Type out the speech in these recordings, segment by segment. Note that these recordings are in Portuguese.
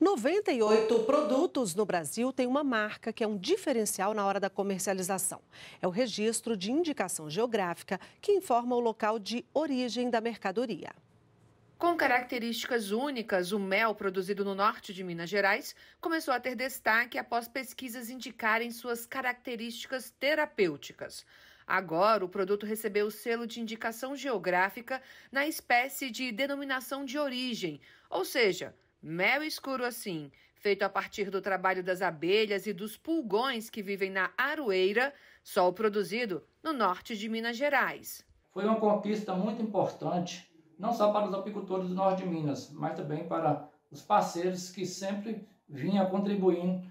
98 produtos no Brasil têm uma marca que é um diferencial na hora da comercialização. É o registro de indicação geográfica que informa o local de origem da mercadoria. Com características únicas, o mel produzido no norte de Minas Gerais começou a ter destaque após pesquisas indicarem suas características terapêuticas. Agora, o produto recebeu o selo de indicação geográfica na espécie de denominação de origem, ou seja, Mel escuro assim, feito a partir do trabalho das abelhas e dos pulgões que vivem na Aroeira, sol produzido no norte de Minas Gerais. Foi uma conquista muito importante, não só para os apicultores do norte de Minas, mas também para os parceiros que sempre vinham contribuindo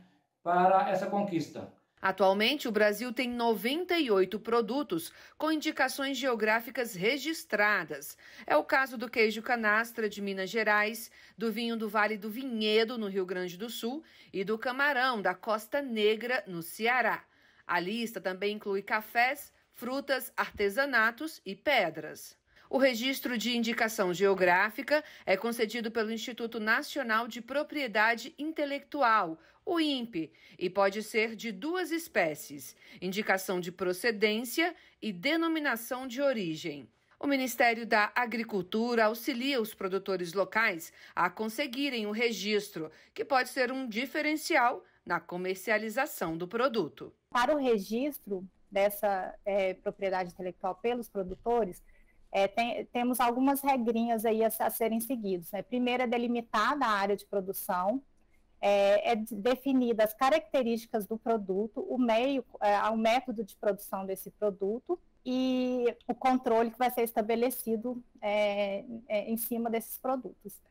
para essa conquista. Atualmente, o Brasil tem 98 produtos com indicações geográficas registradas. É o caso do queijo canastra de Minas Gerais, do vinho do Vale do Vinhedo, no Rio Grande do Sul, e do camarão da Costa Negra, no Ceará. A lista também inclui cafés, frutas, artesanatos e pedras. O registro de indicação geográfica é concedido pelo Instituto Nacional de Propriedade Intelectual, o INPE, e pode ser de duas espécies: indicação de procedência e denominação de origem. O Ministério da Agricultura auxilia os produtores locais a conseguirem o registro, que pode ser um diferencial na comercialização do produto. Para o registro dessa é, propriedade intelectual pelos produtores, é, tem, temos algumas regrinhas aí a, a serem seguidas. Né? Primeiro é delimitada a área de produção, é, é as características do produto, o meio, é, o método de produção desse produto e o controle que vai ser estabelecido é, é em cima desses produtos.